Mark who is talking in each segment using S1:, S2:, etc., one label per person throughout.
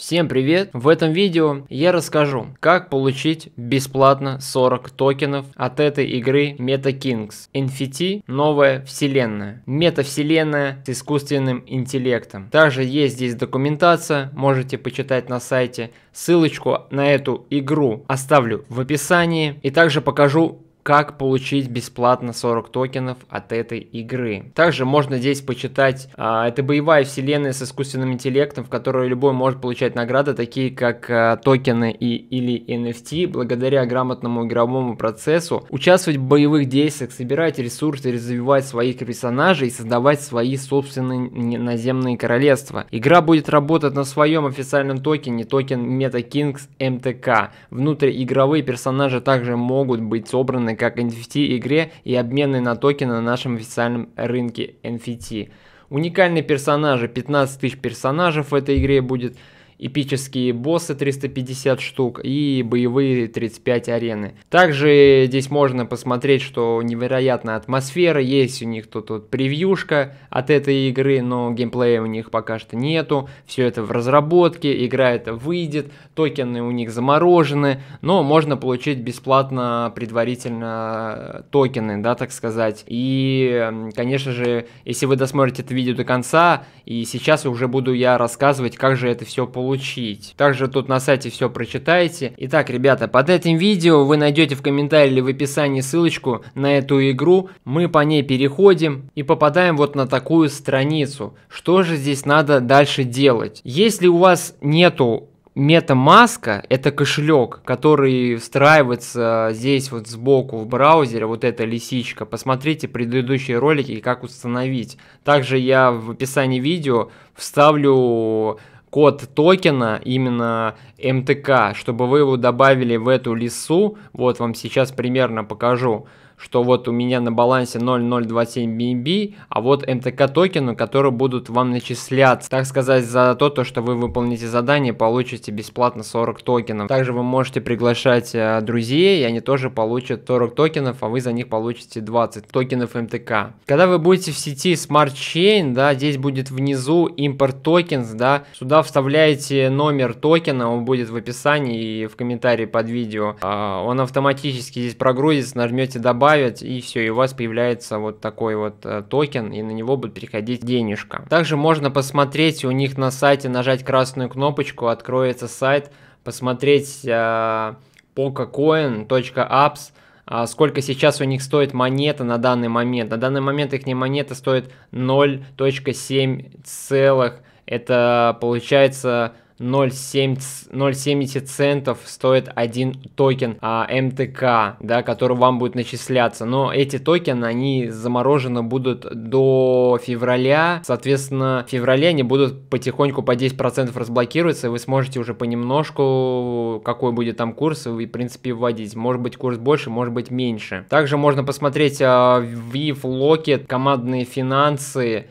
S1: Всем привет! В этом видео я расскажу, как получить бесплатно 40 токенов от этой игры MetaKings. NFT – новая вселенная. Метавселенная с искусственным интеллектом. Также есть здесь документация, можете почитать на сайте. Ссылочку на эту игру оставлю в описании. И также покажу как получить бесплатно 40 токенов от этой игры. Также можно здесь почитать, а, это боевая вселенная с искусственным интеллектом, в которой любой может получать награды, такие как а, токены и, или NFT, благодаря грамотному игровому процессу, участвовать в боевых действиях, собирать ресурсы, развивать своих персонажей и создавать свои собственные наземные королевства. Игра будет работать на своем официальном токене, токен MetaKings MTK. Внутриигровые персонажи также могут быть собраны токены как NFT игре и обмены на токены на нашем официальном рынке NFT. Уникальные персонажи, 15 тысяч персонажей в этой игре будет – эпические боссы 350 штук и боевые 35 арены. Также здесь можно посмотреть, что невероятная атмосфера, есть у них тут, тут превьюшка от этой игры, но геймплея у них пока что нету, все это в разработке, игра это выйдет, токены у них заморожены, но можно получить бесплатно предварительно э, токены, да, так сказать. И, конечно же, если вы досмотрите это видео до конца, и сейчас уже буду я рассказывать, как же это все получилось получить. Также тут на сайте все прочитаете. Итак, ребята, под этим видео вы найдете в комментарии или в описании ссылочку на эту игру. Мы по ней переходим и попадаем вот на такую страницу. Что же здесь надо дальше делать? Если у вас нету MetaMask это кошелек, который встраивается здесь вот сбоку в браузере, вот эта лисичка. Посмотрите предыдущие ролики, и как установить. Также я в описании видео вставлю код токена, именно МТК, чтобы вы его добавили в эту лесу, вот вам сейчас примерно покажу, что вот у меня на балансе 0.027 BNB, эм а вот МТК эм токены, которые будут вам начисляться. Так сказать, за то, то что вы выполните задание, получите бесплатно 40 токенов. Также вы можете приглашать э, друзей, и они тоже получат 40 токенов, а вы за них получите 20 токенов МТК. Эм Когда вы будете в сети Smart Chain, да, здесь будет внизу импорт токенс, да, сюда вставляете номер токена, он будет в описании и в комментарии под видео. А, он автоматически здесь прогрузится, нажмете добавить добавят, и все, и у вас появляется вот такой вот э, токен, и на него будет переходить денежка. Также можно посмотреть у них на сайте, нажать красную кнопочку, откроется сайт, посмотреть э, pococoin.apps, а сколько сейчас у них стоит монета на данный момент. На данный момент их не монета стоит 0.7 целых. Это получается 0,70 центов стоит один токен а, МТК, да, который вам будет начисляться. Но эти токены, они заморожены будут до февраля. Соответственно, в феврале они будут потихоньку по 10% разблокироваться, и вы сможете уже понемножку, какой будет там курс, и, в принципе, вводить. Может быть, курс больше, может быть, меньше. Также можно посмотреть а, VIF Locket, командные финансы,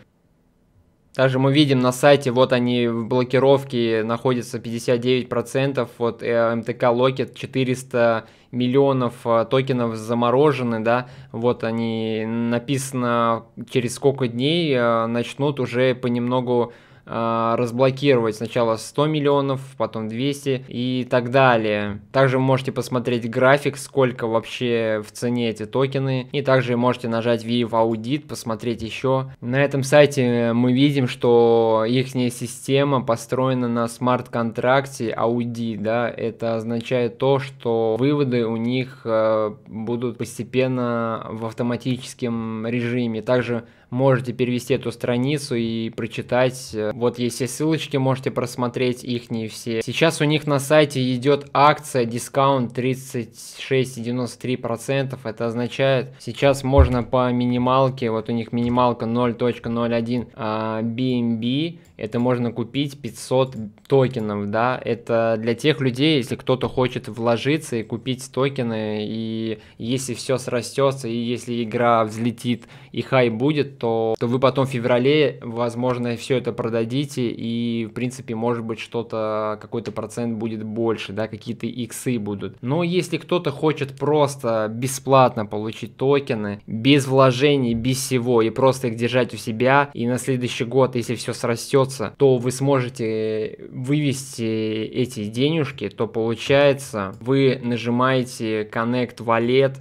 S1: также мы видим на сайте, вот они в блокировке находятся 59%, вот э, МТК Локет 400 миллионов э, токенов заморожены, да, вот они написано через сколько дней э, начнут уже понемногу а, разблокировать сначала 100 миллионов, потом 200 и так далее. Также можете посмотреть график, сколько вообще в цене эти токены. И также можете нажать View Audit, посмотреть еще. На этом сайте мы видим, что их система построена на смарт-контракте Audit, Да? Это означает то, что выводы у них э, будут постепенно в автоматическом режиме. Также можете перевести эту страницу и прочитать. Вот есть все ссылочки, можете просмотреть их не все. Сейчас у них на сайте идет акция, дискаунт 36,93%. Это означает, сейчас можно по минималке, вот у них минималка 0.01 а, BNB, это можно купить 500 токенов, да, это для тех людей, если кто-то хочет вложиться и купить токены, и если все срастется, и если игра взлетит и хай будет, то, то вы потом в феврале, возможно, все это продадите, и, в принципе, может быть, что-то, какой-то процент будет больше, да, какие-то иксы будут. Но если кто-то хочет просто бесплатно получить токены, без вложений, без всего, и просто их держать у себя, и на следующий год, если все срастется, то вы сможете вывести эти денежки, то получается вы нажимаете Connect Wallet,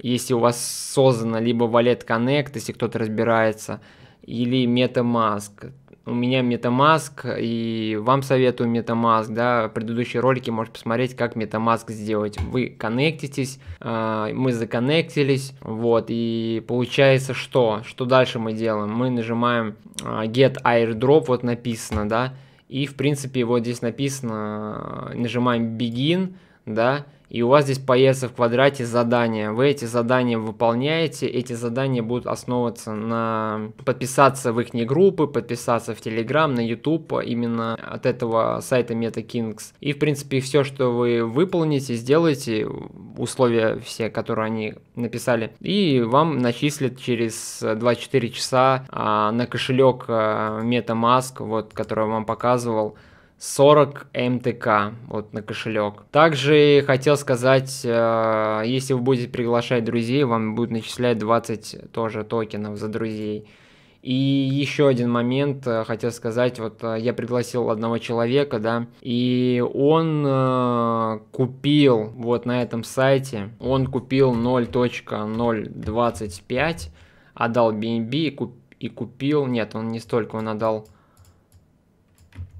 S1: если у вас создано либо Wallet Connect, если кто-то разбирается, или MetaMask. У меня MetaMask, и вам советую MetaMask, да, предыдущие ролики можете посмотреть, как MetaMask сделать. Вы коннектитесь, а, мы законнектились, вот, и получается что? Что дальше мы делаем? Мы нажимаем а, Get Airdrop, вот написано, да, и, в принципе, вот здесь написано, а, нажимаем Begin, да, и у вас здесь появится в квадрате задание. Вы эти задания выполняете. Эти задания будут основываться на подписаться в их группы, подписаться в Telegram, на YouTube, именно от этого сайта MetaKings. И, в принципе, все, что вы выполните, сделаете, условия все, которые они написали, и вам начислят через 24 часа а, на кошелек а, MetaMask, вот, который я вам показывал, 40 МТК вот на кошелек. Также хотел сказать, э, если вы будете приглашать друзей, вам будут начислять 20 тоже токенов за друзей. И еще один момент э, хотел сказать, вот э, я пригласил одного человека, да, и он э, купил вот на этом сайте, он купил 0.025, отдал BNB эм и, куп, и купил, нет, он не столько, он отдал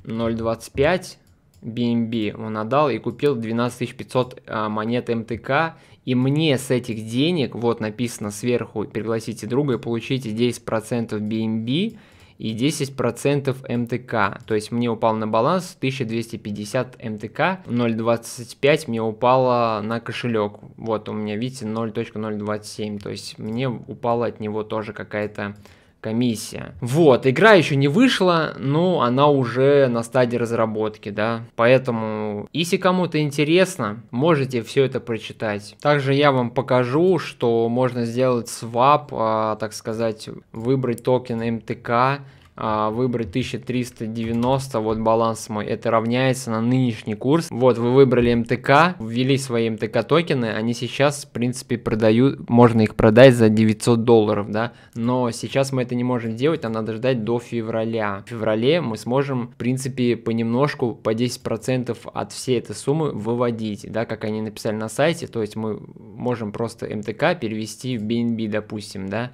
S1: 0.25 BNB он отдал и купил 12500 а, монет МТК. И мне с этих денег, вот написано сверху, пригласите друга и получите 10% BNB и 10% МТК. То есть мне упал на баланс 1250 МТК, 0.25 мне упало на кошелек. Вот у меня, видите, 0.027. То есть мне упала от него тоже какая-то комиссия. Вот, игра еще не вышла, но она уже на стадии разработки, да. Поэтому, если кому-то интересно, можете все это прочитать. Также я вам покажу, что можно сделать свап, а, так сказать, выбрать токен МТК а, выбрать 1390, вот баланс мой, это равняется на нынешний курс. Вот, вы выбрали МТК, ввели свои МТК токены, они сейчас, в принципе, продают, можно их продать за 900 долларов, да, но сейчас мы это не можем делать, нам надо ждать до февраля. В феврале мы сможем, в принципе, понемножку, по 10% от всей этой суммы выводить, да, как они написали на сайте, то есть мы можем просто МТК перевести в BNB, допустим, да,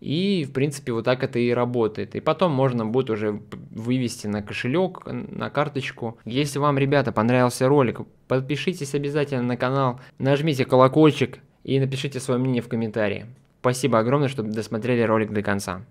S1: и, в принципе, вот так это и работает. И потом можно будет уже вывести на кошелек, на карточку. Если вам, ребята, понравился ролик, подпишитесь обязательно на канал, нажмите колокольчик и напишите свое мнение в комментарии. Спасибо огромное, что досмотрели ролик до конца.